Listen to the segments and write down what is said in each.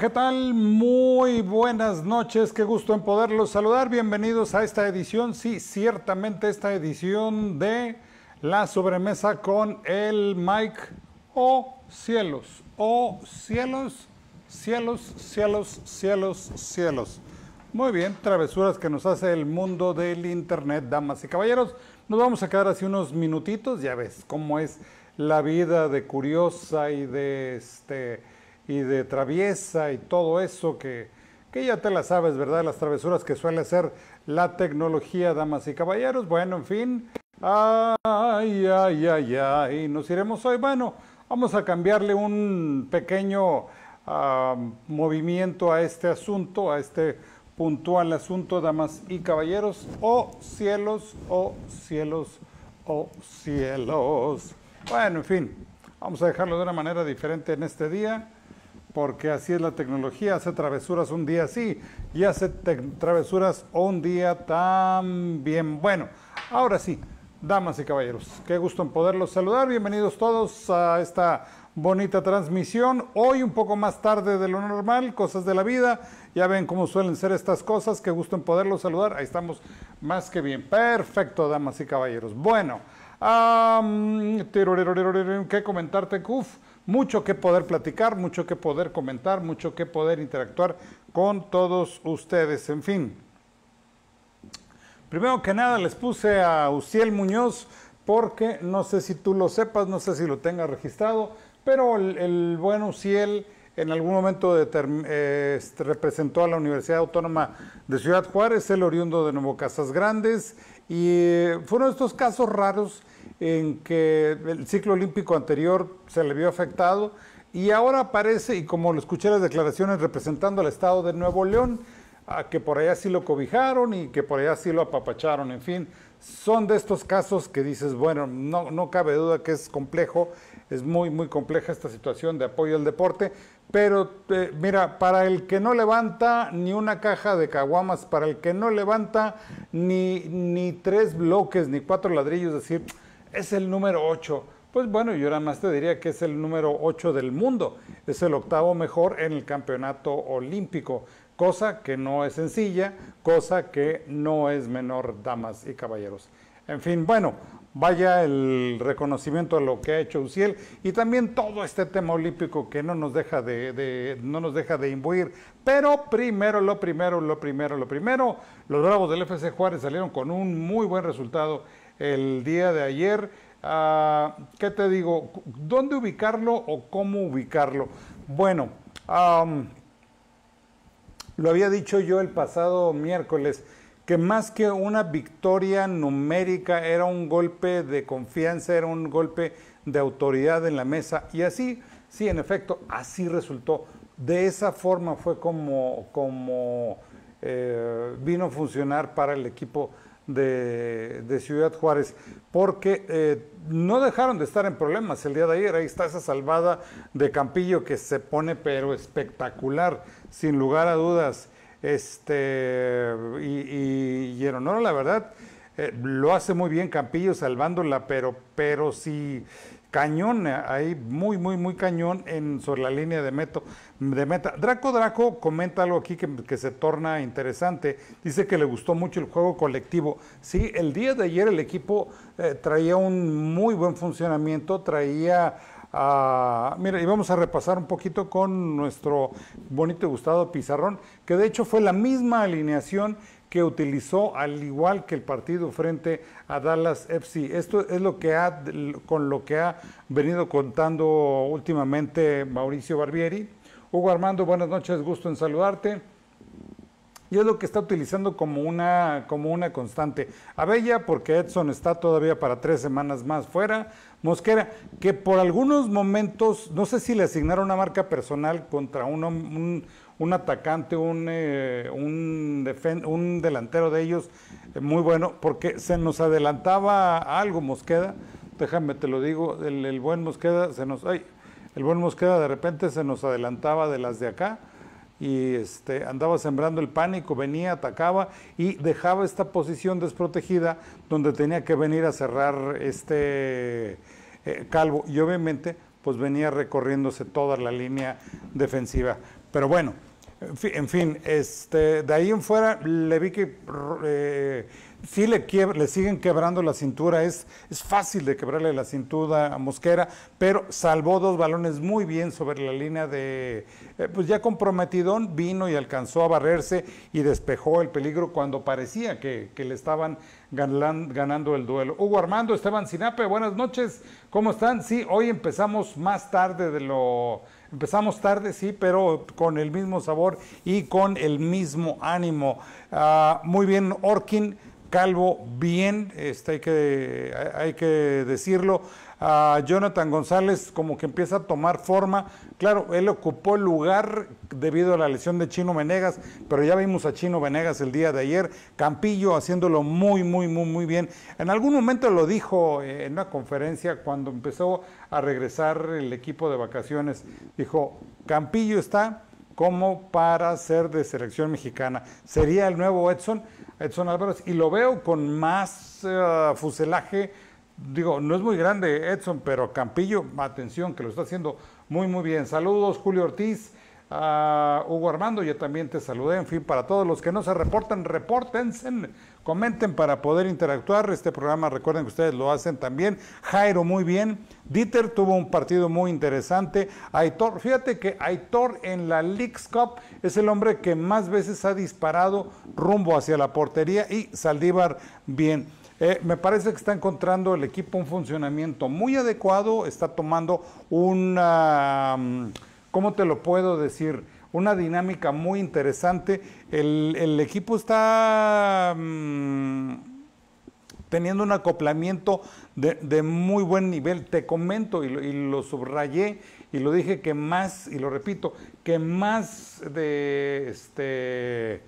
¿qué tal? Muy buenas noches, qué gusto en poderlos saludar. Bienvenidos a esta edición, sí, ciertamente esta edición de La Sobremesa con el Mike. Oh, cielos, oh, cielos, cielos, cielos, cielos, cielos. Muy bien, travesuras que nos hace el mundo del Internet, damas y caballeros. Nos vamos a quedar así unos minutitos, ya ves cómo es la vida de curiosa y de este y de traviesa y todo eso que, que ya te la sabes, ¿verdad? Las travesuras que suele hacer la tecnología, damas y caballeros. Bueno, en fin. Ay, ay, ay, ay. Nos iremos hoy. Bueno, vamos a cambiarle un pequeño ah, movimiento a este asunto, a este puntual asunto, damas y caballeros. Oh cielos, oh cielos, oh cielos. Bueno, en fin, vamos a dejarlo de una manera diferente en este día porque así es la tecnología, hace travesuras un día sí y hace travesuras un día también. Bueno, ahora sí, damas y caballeros, qué gusto en poderlos saludar, bienvenidos todos a esta bonita transmisión, hoy un poco más tarde de lo normal, cosas de la vida, ya ven cómo suelen ser estas cosas, qué gusto en poderlos saludar, ahí estamos más que bien, perfecto, damas y caballeros. Bueno, ¿qué comentarte, Kuf? mucho que poder platicar, mucho que poder comentar, mucho que poder interactuar con todos ustedes. En fin, primero que nada les puse a Uciel Muñoz porque no sé si tú lo sepas, no sé si lo tengas registrado, pero el, buen Uciel en algún momento eh, este, representó a la Universidad Autónoma de Ciudad Juárez, el oriundo de Nuevo Casas Grandes, y fueron estos casos raros en que el ciclo olímpico anterior se le vio afectado y ahora aparece, y como lo escuché las declaraciones, representando al Estado de Nuevo León, a que por allá sí lo cobijaron y que por allá sí lo apapacharon, en fin, son de estos casos que dices, bueno, no, no cabe duda que es complejo, es muy, muy compleja esta situación de apoyo al deporte, pero eh, mira, para el que no levanta ni una caja de caguamas, para el que no levanta ni, ni tres bloques, ni cuatro ladrillos, es decir, es el número 8. Pues bueno, yo nada más te diría que es el número 8 del mundo. Es el octavo mejor en el campeonato olímpico. Cosa que no es sencilla, cosa que no es menor, damas y caballeros. En fin, bueno, vaya el reconocimiento a lo que ha hecho Uciel y también todo este tema olímpico que no nos deja de, no nos deja de imbuir. Pero primero, lo primero, lo primero, lo primero, los Bravos del FC Juárez salieron con un muy buen resultado el día de ayer. Ah, ¿Qué te digo? ¿Dónde ubicarlo o cómo ubicarlo? Bueno, lo había dicho yo el pasado miércoles, que más que una victoria numérica era un golpe de confianza, era un golpe de autoridad en la mesa. Y así, sí, en efecto, así resultó. De esa forma fue como, como eh, vino a funcionar para el equipo de, Ciudad Juárez, porque eh, no dejaron de estar en problemas el día de ayer. Ahí está esa salvada de Campillo que se pone pero espectacular, sin lugar a dudas. Este, y, y, la verdad, eh, lo hace muy bien Campillo salvándola, pero, pero si... Sí, cañón, eh, ahí muy, muy, muy cañón en, sobre la línea de, de meta. Draco Draco comenta algo aquí que, se torna interesante. Dice que le gustó mucho el juego colectivo. Sí, el día de ayer el equipo eh, traía un muy buen funcionamiento, traía... mira, y vamos a repasar un poquito con nuestro bonito y gustado Pizarrón, que de hecho fue la misma alineación que utilizó al igual que el partido frente a Dallas FC. Esto es lo que ha, con lo que ha venido contando últimamente Mauricio Barbieri. Hugo Armando, buenas noches, gusto en saludarte. Y es lo que está utilizando como una, como una constante. Abella, porque Edson está todavía para tres semanas más fuera. Mosquera, que por algunos momentos, no sé si le asignaron una marca personal contra un, un un atacante, un, eh, un, un delantero de ellos eh, muy bueno, porque se nos adelantaba algo Mosqueda, déjame te lo digo, el, buen Mosqueda se nos, ay, el buen Mosqueda de repente se nos adelantaba de las de acá y este, andaba sembrando el pánico, venía, atacaba y dejaba esta posición desprotegida donde tenía que venir a cerrar este eh, calvo y obviamente pues venía recorriéndose toda la línea defensiva. Pero bueno, en fin, este, de ahí en fuera le vi que eh, sí le, le siguen quebrando la cintura, es, es fácil de quebrarle la cintura a Mosquera, pero salvó dos balones muy bien sobre la línea de, eh, pues ya comprometidón, vino y alcanzó a barrerse y despejó el peligro cuando parecía que, le estaban ganando el duelo. Hugo Armando, Esteban Sinape, buenas noches, ¿cómo están? Sí, hoy empezamos más tarde de lo Empezamos tarde, sí, pero con el mismo sabor y con el mismo ánimo. Ah, muy bien, Orkin. Calvo bien, este, hay, que, hay que decirlo, a Jonathan González como que empieza a tomar forma. Claro, él ocupó el lugar debido a la lesión de Chino Venegas, pero ya vimos a Chino Venegas el día de ayer, Campillo haciéndolo muy, muy, muy, muy bien. En algún momento lo dijo eh, en una conferencia cuando empezó a regresar el equipo de vacaciones, dijo, Campillo está como para ser de selección mexicana. Sería el nuevo Edson, Edson Álvarez, y lo veo con más eh, fuselaje digo, no es muy grande Edson, pero Campillo, atención, que lo está haciendo muy, muy bien. Saludos, Julio Ortiz, Hugo Armando, yo también te saludé. En fin, para todos los que no se reportan, repórtense, comenten para poder interactuar. Este programa, recuerden que ustedes lo hacen también. Jairo, muy bien. Dieter tuvo un partido muy interesante. Aitor, fíjate que Aitor en la Leagues Cup es el hombre que más veces ha disparado rumbo hacia la portería y Saldívar, bien. Eh, me parece que está encontrando el equipo un funcionamiento muy adecuado, está tomando una, mm, ¿cómo te lo puedo decir? Una dinámica muy interesante. El, equipo está mm, teniendo un acoplamiento de, muy buen nivel. Te comento y y lo subrayé y lo dije que más, y lo repito, que más de este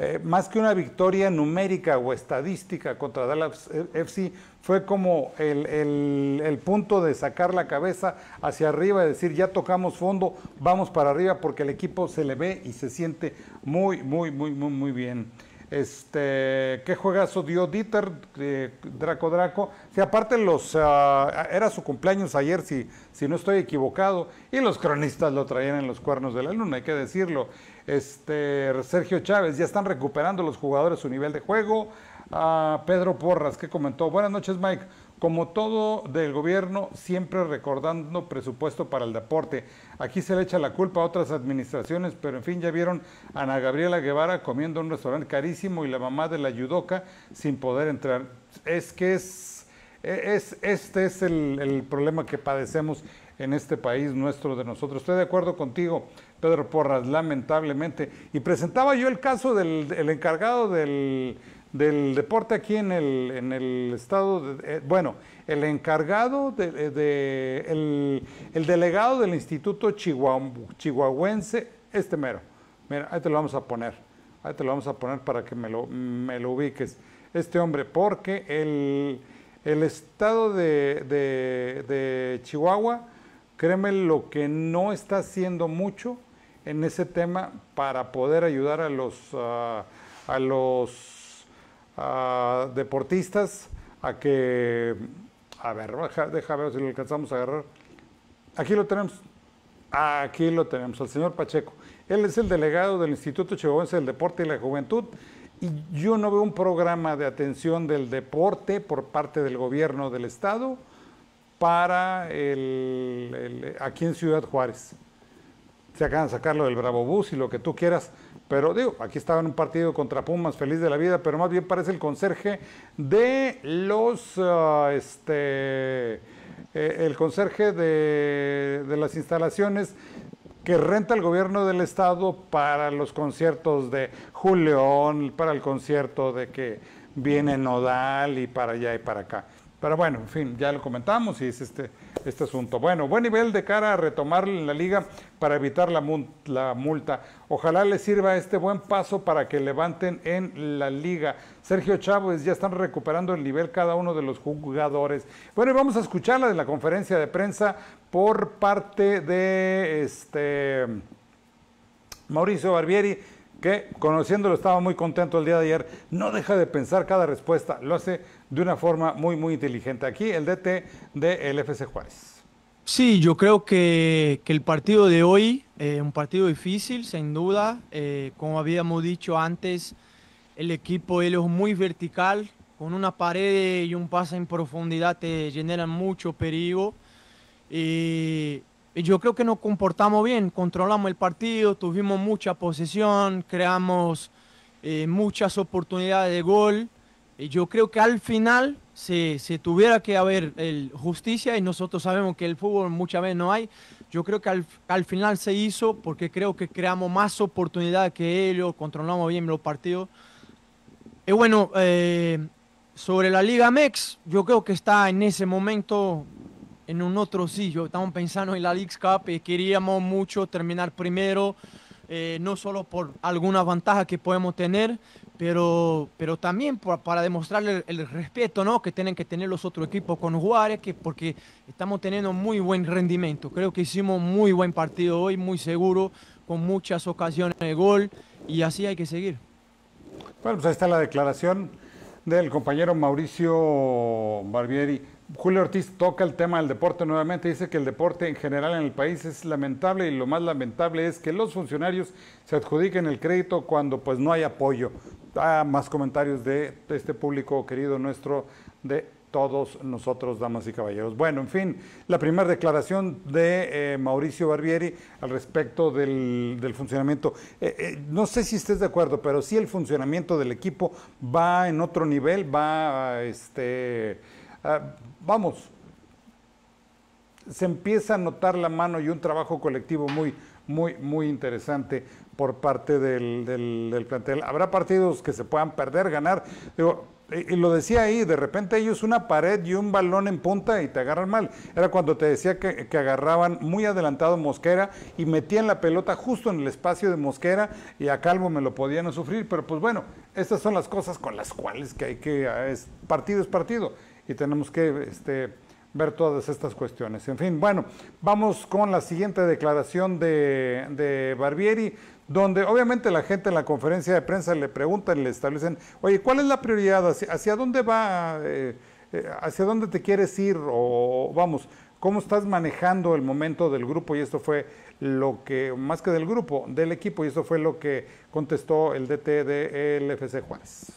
eh, más que una victoria numérica o estadística contra Dallas FC, fue como el, punto de sacar la cabeza hacia arriba y decir, ya tocamos fondo, vamos para arriba, porque el equipo se le ve y se siente muy, muy, muy, muy, muy bien. Este, qué juegazo dio Dieter, eh, Draco Draco. Si aparte los ah, era su cumpleaños ayer, si, si no estoy equivocado, y los cronistas lo traían en los cuernos de la luna, hay que decirlo este, Sergio Chávez, ya están recuperando los jugadores su nivel de juego. Ah, Pedro Porras, que comentó, buenas noches Mike, como todo del gobierno, siempre recordando presupuesto para el deporte. Aquí se le echa la culpa a otras administraciones, pero en fin, ya vieron a Ana Gabriela Guevara comiendo en un restaurante carísimo y la mamá de la yudoca sin poder entrar. Es que es, este es el, el problema que padecemos en este país nuestro de nosotros. Estoy de acuerdo contigo. Pedro Porras, lamentablemente. Y presentaba yo el caso del encargado del, deporte aquí en el, en el estado, eh, bueno, el encargado, de, el, delegado del Instituto Chihuahuense, este mero. Mira, ahí te lo vamos a poner, ahí te lo vamos a poner para que me lo, me lo ubiques. Este hombre, porque el, el estado de Chihuahua, créeme lo que no está haciendo mucho en ese tema para poder ayudar a los, ah, a los ah, deportistas a que, a ver, déjame ver si lo alcanzamos a agarrar. Aquí lo tenemos, aquí lo tenemos, al señor Pacheco. Él es el delegado del Instituto Chihuahuense del Deporte y la Juventud y yo no veo un programa de atención del deporte por parte del gobierno del estado para el aquí en Ciudad Juárez se acaban de sacarlo del Bravo Bus y lo que tú quieras. Pero digo, aquí estaba en un partido contra Pumas, feliz de la vida, pero más bien parece el conserje de los, ah, este, eh, el conserje de, de las instalaciones que renta el gobierno del estado para los conciertos de Julián, para el concierto de que viene Nodal y para allá y para acá. Pero bueno, en fin, ya lo comentamos y es este, este asunto. Bueno, buen nivel de cara a retomar la liga para evitar la, multa. Ojalá les sirva este buen paso para que levanten en la liga. Sergio Chávez ya están recuperando el nivel cada uno de los jugadores. Bueno, y vamos a escucharla de la conferencia de prensa por parte de este Mauricio Barbieri, que conociéndolo estaba muy contento el día de ayer. No deja de pensar cada respuesta, lo hace de una forma muy, muy inteligente. Aquí el DT del FC Juárez. Sí, yo creo que, el partido de hoy, eh, un partido difícil, sin duda. Eh, como habíamos dicho antes, el equipo es muy vertical, con una pared y un pase en profundidad te generan mucho perigo Y, yo creo que nos comportamos bien, controlamos el partido, tuvimos mucha posesión, creamos eh, muchas oportunidades de gol yo creo que al final si tuviera que haber justicia y nosotros sabemos que el fútbol muchas veces no hay. Yo creo que al, final se hizo porque creo que creamos más oportunidades que ellos, controlamos bien los partidos. Y bueno, eh, sobre la Liga MEX, yo creo que está en ese momento en un otro sitio. Estamos pensando en la League Cup y queríamos mucho terminar primero, eh, no solo por alguna ventaja que podemos tener, pero, pero también para demostrarle el, respeto que tienen que tener los otros equipos con Juárez, que porque estamos teniendo muy buen rendimiento. Creo que hicimos muy buen partido hoy, muy seguro, con muchas ocasiones de gol, y así hay que seguir. Bueno, pues ahí está la declaración del compañero Mauricio Barbieri. Julio Ortiz toca el tema del deporte nuevamente, dice que el deporte en general en el país es lamentable y lo más lamentable es que los funcionarios se adjudiquen el crédito cuando pues no hay apoyo. Ah, más comentarios de este público querido nuestro de todos nosotros, damas y caballeros. Bueno, en fin, la primera declaración de eh, Mauricio Barbieri al respecto del, funcionamiento. Eh, eh, no sé si estés de acuerdo, pero si el funcionamiento del equipo va en otro nivel, va este, a, ah, vamos, se empieza a notar la mano y un trabajo colectivo muy, muy, muy interesante por parte del, plantel. Habrá partidos que se puedan perder, ganar. y, lo decía ahí, de repente ellos una pared y un balón en punta y te agarran mal. Era cuando te decía que, agarraban muy adelantado Mosquera y metían la pelota justo en el espacio de Mosquera y a Calvo me lo podían sufrir. Pero pues bueno, estas son las cosas con las cuales que hay que... Ah, es, partido es partido y tenemos que este, ver todas estas cuestiones. En fin, bueno, vamos con la siguiente declaración de, de Barbieri, donde obviamente la gente en la conferencia de prensa le preguntan, le establecen, oye, ¿cuál es la prioridad? ¿Hacia, dónde va? Eh, eh, ¿Hacia dónde te quieres ir? O vamos, ¿cómo estás manejando el momento del grupo? Y esto fue lo que, más que del grupo, del equipo, y esto fue lo que contestó el DT de FC Juárez.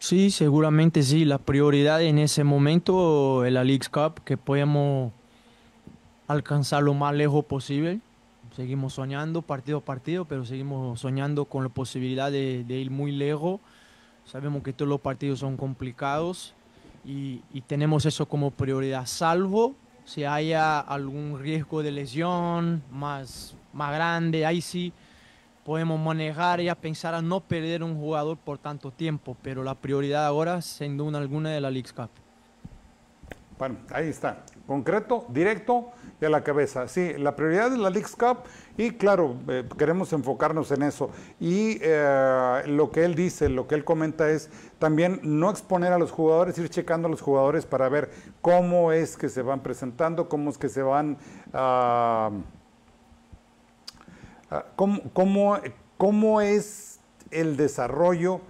Sí, seguramente sí. La prioridad en ese momento es la League Cup, que podemos alcanzar lo más lejos posible. Seguimos soñando partido a partido, pero seguimos soñando con la posibilidad de, ir muy lejos. Sabemos que todos los partidos son complicados y, y tenemos eso como prioridad, salvo si haya algún riesgo de lesión más, más grande. Ahí sí podemos manejar, y pensar a no perder un jugador por tanto tiempo, pero la prioridad ahora, sin duda alguna, de la League Cup. Bueno, ahí está, concreto, directo y a la cabeza. Sí, la prioridad es la League Cup y claro, eh, queremos enfocarnos en eso. Y eh, lo que él dice, lo que él comenta es también no exponer a los jugadores, ir checando a los jugadores para ver cómo es que se van presentando, cómo es que se van... Ah, Ah, ¿Cómo, cómo es el desarrollo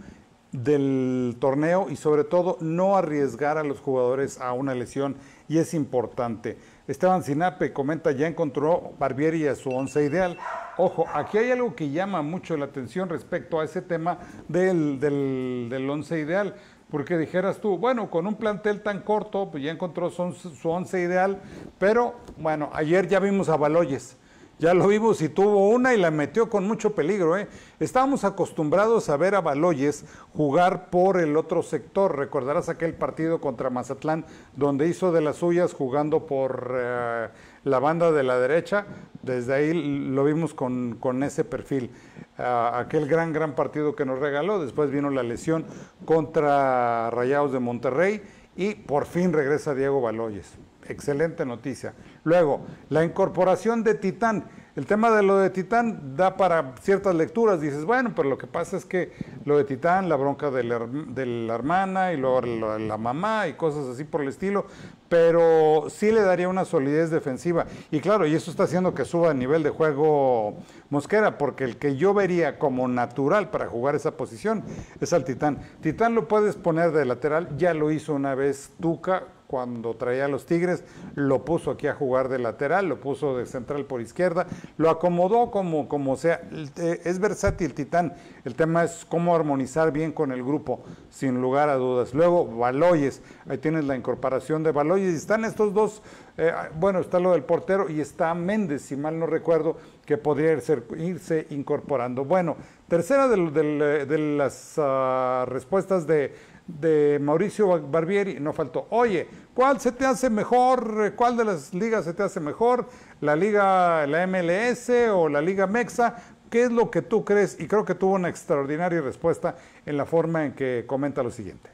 del torneo y sobre todo no arriesgar a los jugadores a una lesión y es importante. Esteban Sinape comenta, ya encontró Barbieri a su once ideal. Ojo, aquí hay algo que llama mucho la atención respecto a ese tema del, del, once ideal, porque dijeras tú, bueno, con un plantel tan corto, pues ya encontró su once ideal, pero bueno, ayer ya vimos a Baloyes ya lo vimos y tuvo una y la metió con mucho peligro. ¿eh? Estábamos acostumbrados a ver a Baloyes jugar por el otro sector. Recordarás aquel partido contra Mazatlán donde hizo de las suyas jugando por eh, la banda de la derecha. Desde ahí lo vimos con, ese perfil. Ah, aquel gran, gran partido que nos regaló. Después vino la lesión contra Rayados de Monterrey y por fin regresa Diego Baloyes. Excelente noticia. Luego, la incorporación de Titán. El tema de lo de Titán da para ciertas lecturas. Dices, bueno, pero lo que pasa es que lo de Titán, la bronca de la, hermana y luego la, la, mamá y cosas así por el estilo. Pero sí le daría una solidez defensiva. Y claro, y eso está haciendo que suba el nivel de juego Mosquera, porque el que yo vería como natural para jugar esa posición es al Titán. Titán lo puedes poner de lateral, ya lo hizo una vez Tuca cuando traía a los Tigres, lo puso aquí a jugar de lateral, lo puso de central por izquierda, lo acomodó como, como sea. Eh, es versátil Titán, el tema es cómo armonizar bien con el grupo, sin lugar a dudas. Luego, Baloyes, ahí tienes la incorporación de Baloyes, están estos dos, eh, bueno, está lo del portero y está Méndez, si mal no recuerdo, que podría irse, incorporando. Bueno, tercera eh, de, las ah, respuestas de de Mauricio Barbieri, no faltó. Oye, ¿cuál se te hace mejor? ¿Cuál de las ligas se te hace mejor? ¿La liga, la MLS o la liga Mexa? ¿Qué es lo que tú crees? Y creo que tuvo una extraordinaria respuesta en la forma en que comenta lo siguiente.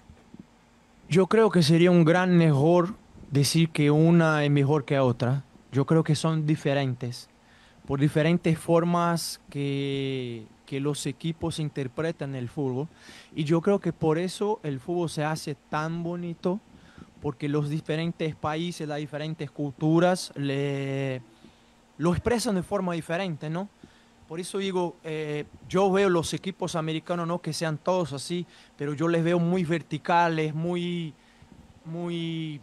Yo creo que sería un gran mejor decir que una es mejor que otra. Yo creo que son diferentes, por diferentes formas que que los equipos interpretan el fútbol. Y yo creo que por eso el fútbol se hace tan bonito, porque los diferentes países, las diferentes culturas le, lo expresan de forma diferente, ¿no? Por eso digo, eh, yo veo los equipos americanos, no que sean todos así, pero yo les veo muy verticales, muy, muy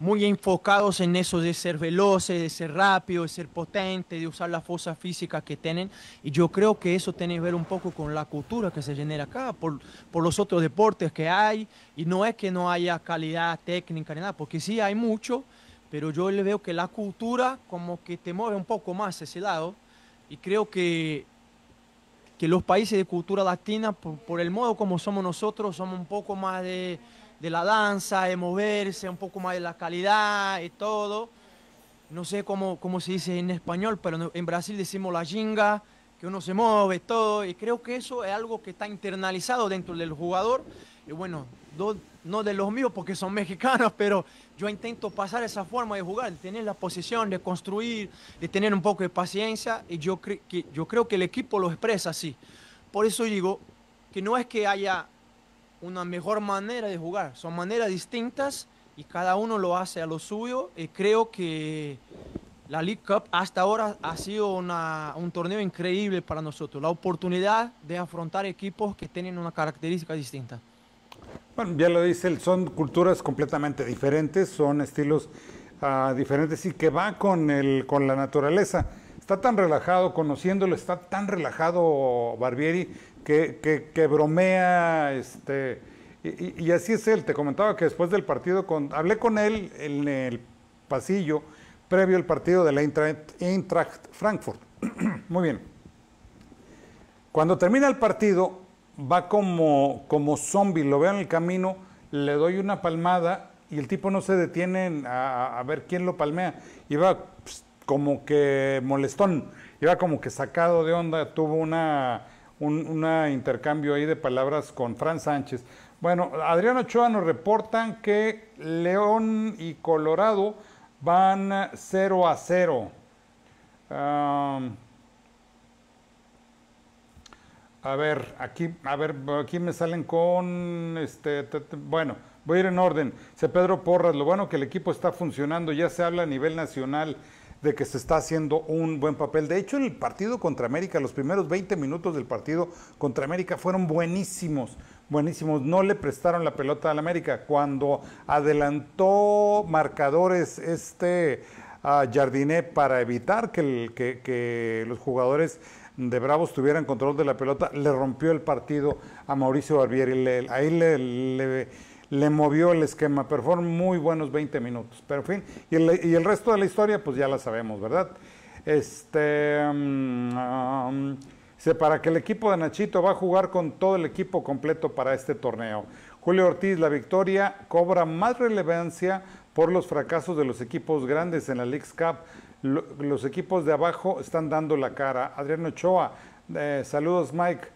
muy enfocados en eso de ser veloces, de ser rápido, de ser potente, de usar la fuerza física que tienen. Y yo creo que eso tiene que ver un poco con la cultura que se genera acá, por, los otros deportes que hay. Y no es que no haya calidad técnica ni nada, porque sí hay mucho, pero yo le veo que la cultura como que te mueve un poco más ese lado. Y creo que, que los países de cultura latina, por el modo como somos nosotros, somos un poco más de de la danza, de moverse, un poco más de la calidad y todo. No sé cómo, cómo se dice en español, pero en Brasil decimos la jinga, que uno se mueve todo. Y creo que eso es algo que está internalizado dentro del jugador. Y bueno, no de los míos porque son mexicanos, pero yo intento pasar esa forma de jugar, de tener la posición, de construir, de tener un poco de paciencia. Y yo, que, yo creo que el equipo lo expresa así. Por eso digo que no es que haya una mejor manera de jugar. Son maneras distintas y cada uno lo hace a lo suyo. Y creo que la League Cup hasta ahora ha sido un torneo increíble para nosotros. La oportunidad de afrontar equipos que tienen una característica distinta. Bueno, ya lo dice, son culturas completamente diferentes, son estilos ah, diferentes y que va con, el, con la naturaleza. Está tan relajado, conociéndolo, está tan relajado Barbieri que, que, bromea, este, y, así es él. Te comentaba que después del partido, con, hablé con él en el pasillo previo al partido de la Eintracht, Frankfurt. Muy bien. Cuando termina el partido, va como, como zombie, lo veo en el camino, le doy una palmada y el tipo no se detiene a, ver quién lo palmea. Iba va pues, como que molestón, iba como que sacado de onda, tuvo una un intercambio ahí de palabras con Fran Sánchez. Bueno, Adriano Ochoa nos reportan que León y Colorado van 0 a 0. a ver, aquí, a ver, aquí me salen con este, bueno, voy a ir en orden. Se Pedro Porras, lo bueno que el equipo está funcionando, ya se habla a nivel nacional de que se está haciendo un buen papel. De hecho, el partido contra América, los primeros 20 minutos del partido contra América fueron buenísimos, buenísimos. No le prestaron la pelota al América. Cuando adelantó marcadores este ah, Jardiné para evitar que, los jugadores de Bravos tuvieran control de la pelota, le rompió el partido a Mauricio Barbieri. ahí le le movió el esquema, pero muy buenos 20 minutos. Pero en fin, y el, resto de la historia, pues ya la sabemos, ¿verdad? Este, mm, um, para que el equipo de Nachito va a jugar con todo el equipo completo para este torneo. Julio Ortiz, la victoria cobra más relevancia por los fracasos de los equipos grandes en la League Cup. los equipos de abajo están dando la cara. Adriano Ochoa, eh, saludos Mike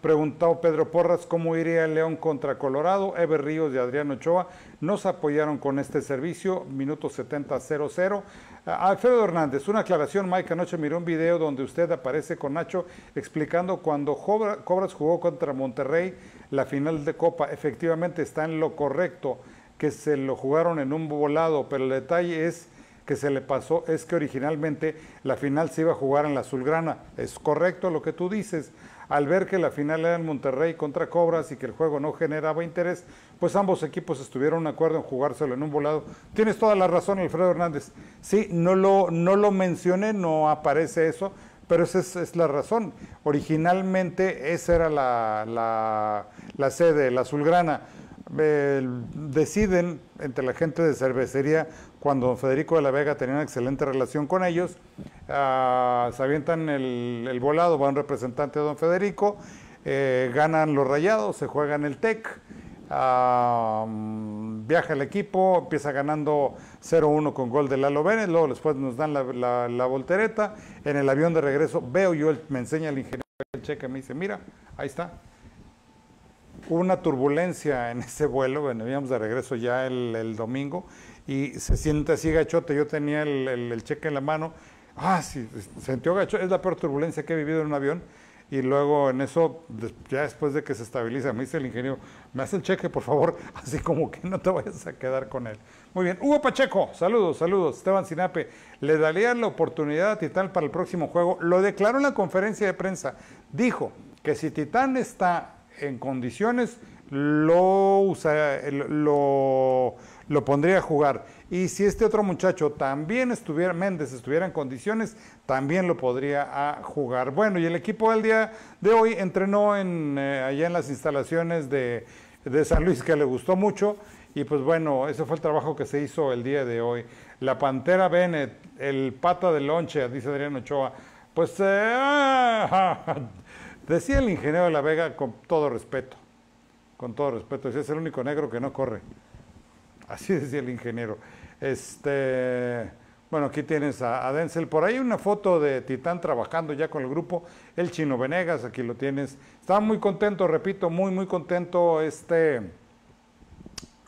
preguntado Pedro Porras cómo iría el León contra Colorado. Eber Ríos y Adrián Ochoa nos apoyaron con este servicio. Minuto 70-00. Alfredo Hernández, una aclaración. Mike anoche miró un video donde usted aparece con Nacho explicando cuando Cobras jugó contra Monterrey la final de Copa. Efectivamente está en lo correcto, que se lo jugaron en un volado, pero el detalle es que se le pasó es que originalmente la final se iba a jugar en la Azulgrana. Es correcto lo que tú dices al ver que la final era en Monterrey contra Cobras y que el juego no generaba interés, pues ambos equipos estuvieron de acuerdo en jugárselo en un volado. Tienes toda la razón, Alfredo Hernández. Sí, no lo, no lo mencioné, no aparece eso, pero esa es, la razón. Originalmente esa era la, sede, la azulgrana. deciden entre la gente de cervecería cuando don Federico de la Vega tenía una excelente relación con ellos, ah, se avientan el, volado, va un representante de don Federico, eh, ganan los rayados, se juegan el TEC, ah, mm, viaja el equipo, empieza ganando 0-1 con gol de Lalo Vélez, luego después nos dan la, voltereta, en el avión de regreso veo yo, me enseña el ingeniero el cheque, me dice, mira, ahí está, hubo una turbulencia en ese vuelo, veníamos de regreso ya el, domingo, y se siente así gachote. Yo tenía el, cheque en la mano. Ah, sí, pues, sentió gachote. Es la peor turbulencia que he vivido en un avión. Y luego en eso, ya después de que se estabiliza, me dice el ingeniero, me hace el cheque, por favor, así como que no te vayas a quedar con él. Muy bien, Hugo Pacheco, saludos, saludos. Esteban Sinape, le daría la oportunidad a Titán para el próximo juego. Lo declaró en la conferencia de prensa. Dijo que si Titán está en condiciones, lo, usa, lo lo pondría a jugar. Y si este otro muchacho también estuviera, Méndez estuviera en condiciones, también lo podría a jugar. Bueno, y el equipo del día de hoy entrenó en, eh, allá en las instalaciones de, San Luis, que le gustó mucho. Y pues bueno, ese fue el trabajo que se hizo el día de hoy. La Pantera Bennett, el pata de lonche, dice Adrián Ochoa. Pues eh, ah, ah, ah. decía el ingeniero de la Vega con todo respeto, con todo respeto, ese es el único negro que no corre. Así decía el ingeniero. Este, bueno, aquí tienes a, Denzel. Por ahí una foto de Titán trabajando ya con el grupo. El Chino Venegas, aquí lo tienes. Estaba muy contento, repito, muy, muy contento este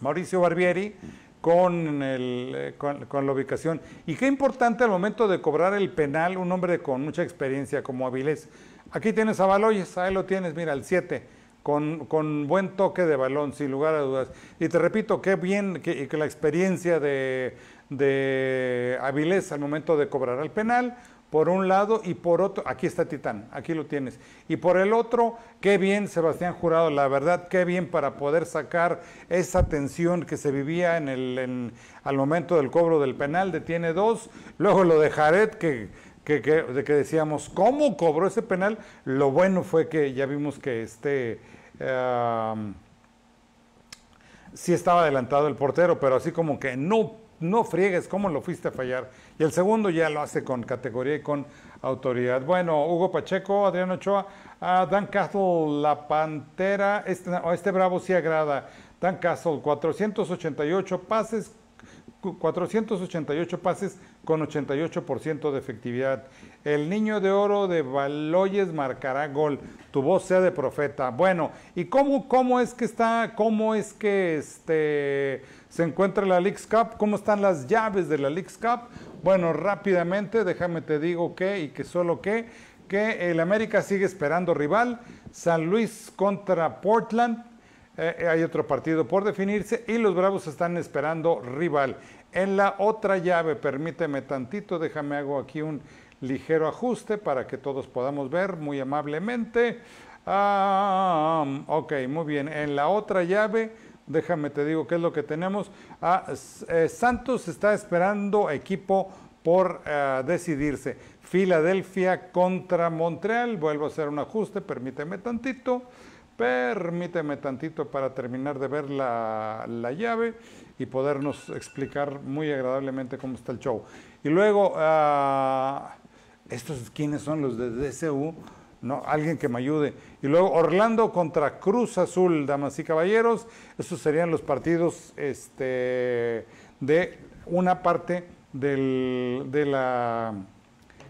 Mauricio Barbieri con, el, eh, con, la ubicación. Y qué importante al momento de cobrar el penal, un hombre con mucha experiencia como Avilés. Aquí tienes a Baloyes, ahí lo tienes, mira, el 7 con, buen toque de balón, sin lugar a dudas. Y te repito, qué bien que, la experiencia de, de Avilés al momento de cobrar al penal, por un lado, y por otro, aquí está Titán, aquí lo tienes. Y por el otro, qué bien Sebastián Jurado, la verdad, qué bien para poder sacar esa tensión que se vivía en el, al momento del cobro del penal, detiene dos, luego lo de Jared, que que, de que decíamos, ¿cómo cobró ese penal? Lo bueno fue que ya vimos que este... sí estaba adelantado el portero, pero así como que no, no friegues, ¿cómo lo fuiste a fallar? Y el segundo ya lo hace con categoría y con autoridad. Bueno, Hugo Pacheco, Adriano Ochoa, Dan Castle, la Pantera, este, este bravo sí agrada. Dan Castle, 488 pases, 488 pases con 88% de efectividad. El niño de oro de Baloyes marcará gol. Tu voz sea de profeta. Bueno, ¿y cómo, cómo es que está, cómo es que este, se encuentra la Leagues Cup? ¿Cómo están las llaves de la Leagues Cup? Bueno, rápidamente, déjame te digo que y que solo que, que el América sigue esperando rival. San Luis contra Portland. Eh, eh, hay otro partido por definirse y los Bravos están esperando rival. En la otra llave, permíteme tantito, déjame hago aquí un ligero ajuste para que todos podamos ver muy amablemente. Ah, ok, muy bien. En la otra llave, déjame te digo qué es lo que tenemos. Ah, eh, Santos está esperando equipo por decidirse. Filadelfia contra Montreal. Vuelvo a hacer un ajuste, permíteme tantito. Permíteme tantito para terminar de ver la, llave y podernos explicar muy agradablemente cómo está el show. Y luego, ah, ¿estos quiénes son los de DCU? No, alguien que me ayude. Y luego Orlando contra Cruz Azul, damas y caballeros. Estos serían los partidos este, de una parte del, de la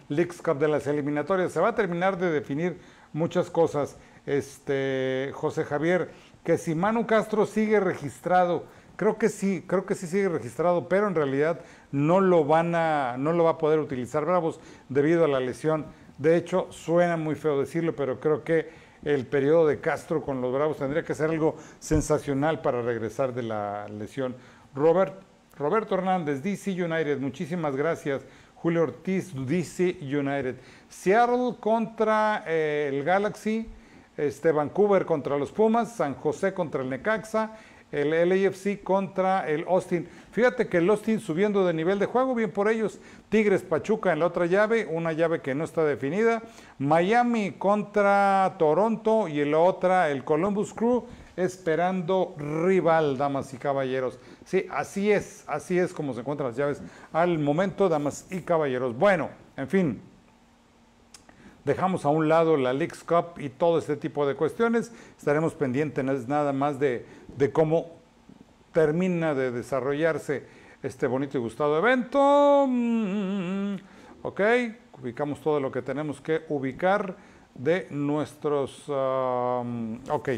League Cup de las eliminatorias. Se va a terminar de definir muchas cosas este, José Javier, que si Manu Castro sigue registrado, creo que sí, creo que sí sigue registrado, pero en realidad no lo van a, no lo va a poder utilizar Bravos debido a la lesión. De hecho, suena muy feo decirlo, pero creo que el periodo de Castro con los Bravos tendría que ser algo sensacional para regresar de la lesión. Robert, Roberto Hernández, DC United, muchísimas gracias. Julio Ortiz, DC United. Seattle contra eh, el Galaxy este, Vancouver contra los Pumas, San José contra el Necaxa, el LAFC contra el Austin. Fíjate que el Austin subiendo de nivel de juego, bien por ellos. Tigres Pachuca en la otra llave, una llave que no está definida. Miami contra Toronto y en la otra el Columbus Crew esperando rival, damas y caballeros. Sí, así es, así es como se encuentran las llaves al momento, damas y caballeros. Bueno, en fin dejamos a un lado la Leagues Cup y todo este tipo de cuestiones. Estaremos pendientes nada más de, cómo termina de desarrollarse este bonito y gustado evento. Mm, ok, ubicamos todo lo que tenemos que ubicar de nuestros... ok,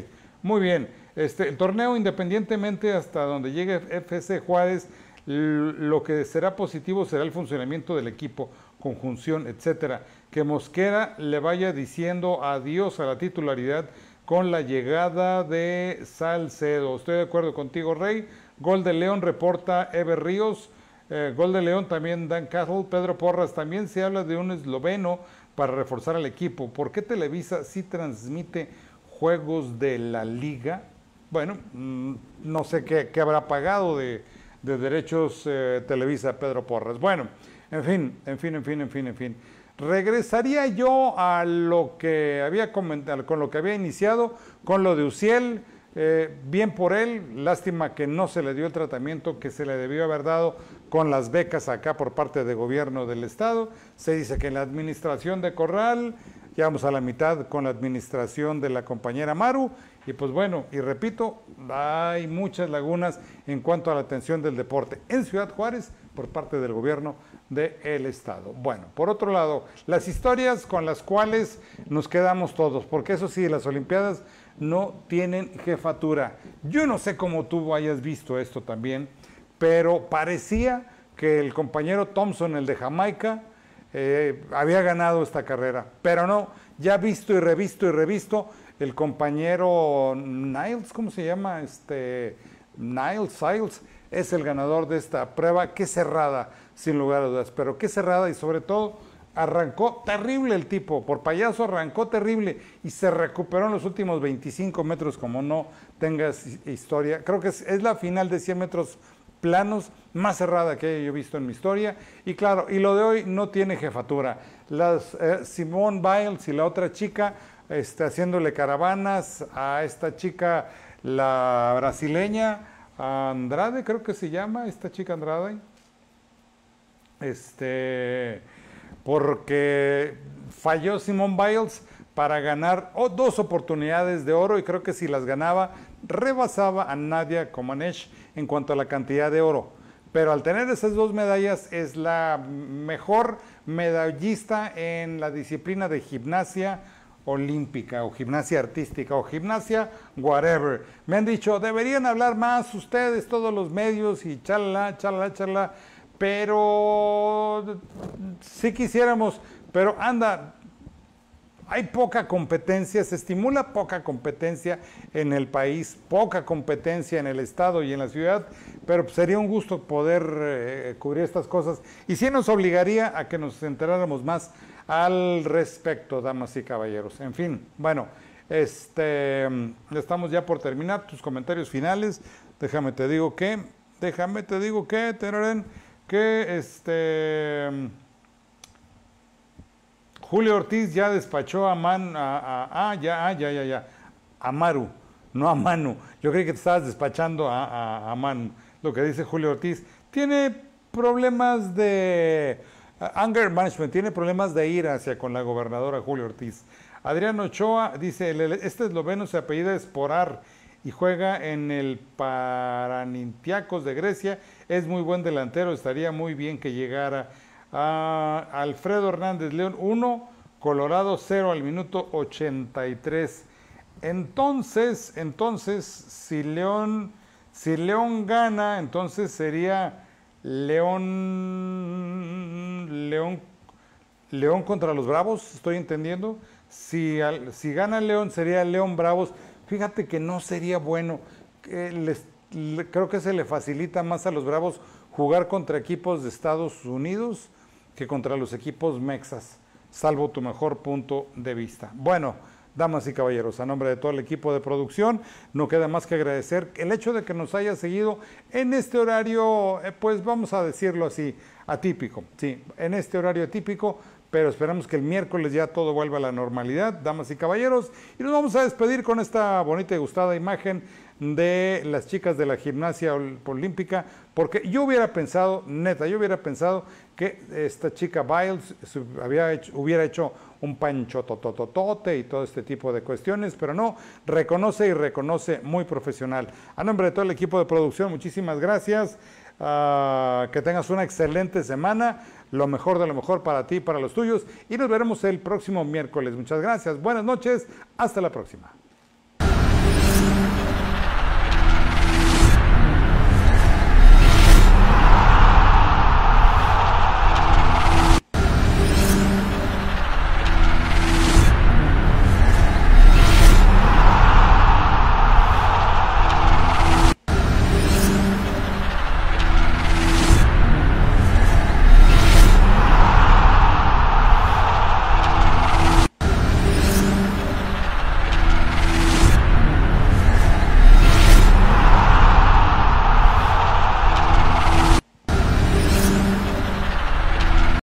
muy bien. Este, el torneo, independientemente hasta donde llegue FC Juárez, lo que será positivo será el funcionamiento del equipo, conjunción, etcétera que Mosquera le vaya diciendo adiós a la titularidad con la llegada de Salcedo. Estoy de acuerdo contigo, Rey. Gol de León reporta Eber Ríos. Eh, gol de León también Dan Castle. Pedro Porras también se habla de un esloveno para reforzar al equipo. ¿Por qué Televisa sí transmite juegos de la liga? Bueno, mm, no sé qué, habrá pagado de, derechos eh, Televisa Pedro Porras. Bueno, en fin, en fin, en fin, en fin, en fin. Regresaría yo a lo que había comentado, con lo que había iniciado, con lo de Uciel, eh, bien por él, lástima que no se le dio el tratamiento que se le debió haber dado con las becas acá por parte del gobierno del estado. Se dice que en la administración de Corral, ya vamos a la mitad con la administración de la compañera Maru, y pues bueno, y repito, hay muchas lagunas en cuanto a la atención del deporte en Ciudad Juárez por parte del gobierno del Estado. Bueno, por otro lado, las historias con las cuales nos quedamos todos, porque eso sí, las Olimpiadas no tienen jefatura. Yo no sé cómo tú hayas visto esto también, pero parecía que el compañero Thompson, el de Jamaica, eh, había ganado esta carrera, pero no, ya visto y revisto y revisto, el compañero Niles, ¿cómo se llama? Este, Niles Siles es el ganador de esta prueba. Qué cerrada, sin lugar a dudas, pero qué cerrada y sobre todo arrancó terrible el tipo, por payaso arrancó terrible y se recuperó en los últimos 25 metros, como no tengas historia. Creo que es, la final de 100 metros planos más cerrada que yo he visto en mi historia. Y claro, y lo de hoy no tiene jefatura. Las eh, Simone Biles y la otra chica está haciéndole caravanas a esta chica, la brasileña Andrade, creo que se llama, esta chica Andrade. Este, porque falló Simón Biles para ganar dos oportunidades de oro y creo que si las ganaba rebasaba a Nadia Comanesh en cuanto a la cantidad de oro. Pero al tener esas dos medallas es la mejor medallista en la disciplina de gimnasia olímpica o gimnasia artística o gimnasia, whatever. Me han dicho, deberían hablar más ustedes, todos los medios y charla, charla, charla, pero si quisiéramos, pero anda, hay poca competencia, se estimula poca competencia en el país, poca competencia en el Estado y en la ciudad, pero pues sería un gusto poder eh, cubrir estas cosas y sí nos obligaría a que nos enteráramos más al respecto, damas y caballeros. En fin, bueno, este, mm, estamos ya por terminar tus comentarios finales. Déjame te digo que, déjame te digo que, teraren, que este mm, Julio Ortiz ya despachó a Man, a, a, ah, ya, ah, ya, ya, ya, a Maru, no a Manu. Yo creí que te estabas despachando a, a Manu. Lo que dice Julio Ortiz tiene problemas de Anger Management tiene problemas de ir hacia con la gobernadora Julio Ortiz. Adriano Ochoa dice, este esloveno se apellida Esporar y juega en el Paranintiacos de Grecia. Es muy buen delantero, estaría muy bien que llegara Alfredo Hernández León 1, Colorado 0 al minuto 83. Entonces, entonces, si León, si León gana, entonces sería León León, contra los Bravos, estoy entendiendo. Si, si gana León, sería León Bravos. Fíjate que no sería bueno. Eh, creo que se le facilita más a los Bravos jugar contra equipos de Estados Unidos que contra los equipos mexas, salvo tu mejor punto de vista. Bueno. Damas y caballeros, a nombre de todo el equipo de producción, no queda más que agradecer el hecho de que nos haya seguido en este horario, eh, pues vamos a decirlo así, atípico. Sí, en este horario atípico, pero esperamos que el miércoles ya todo vuelva a la normalidad, damas y caballeros. Y nos vamos a despedir con esta bonita y gustada imagen de las chicas de la gimnasia olímpica, porque yo hubiera pensado, neta, yo hubiera pensado que esta chica Biles había hubiera hecho un pancho y todo este tipo de cuestiones, pero no, reconoce y reconoce muy profesional. A nombre de todo el equipo de producción, muchísimas gracias. Ah, que tengas una excelente semana, lo mejor de lo mejor para ti y para los tuyos, y nos veremos el próximo miércoles. Muchas gracias, buenas noches, hasta la próxima.